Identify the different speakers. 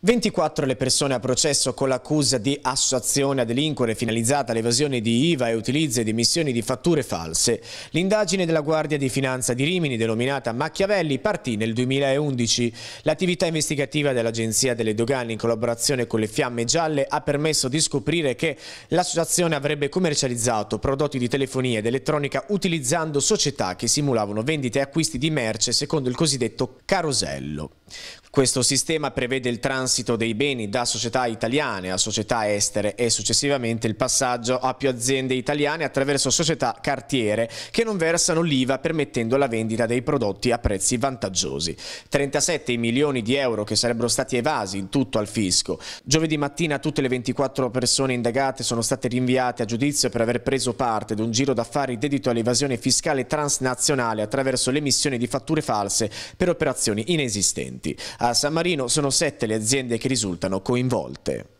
Speaker 1: 24 le persone a processo con l'accusa di associazione a delinquere finalizzata all'evasione di IVA e utilizzo ed emissioni di fatture false. L'indagine della Guardia di Finanza di Rimini, denominata Machiavelli, partì nel 2011. L'attività investigativa dell'Agenzia delle Dogane in collaborazione con le Fiamme Gialle ha permesso di scoprire che l'associazione avrebbe commercializzato prodotti di telefonia ed elettronica utilizzando società che simulavano vendite e acquisti di merce secondo il cosiddetto carosello. Questo sistema prevede il transito transito dei beni da società italiane a società estere e successivamente il passaggio a più aziende italiane attraverso società cartiere che non versano l'IVA permettendo la vendita dei prodotti a prezzi vantaggiosi. 37 milioni di euro che sarebbero stati evasi in tutto al fisco. Giovedì mattina tutte le 24 persone indagate sono state rinviate a giudizio per aver preso parte ad un giro d'affari dedito all'evasione fiscale transnazionale attraverso l'emissione di fatture false per operazioni inesistenti. A San Marino sono sette le aziende aziende che risultano coinvolte.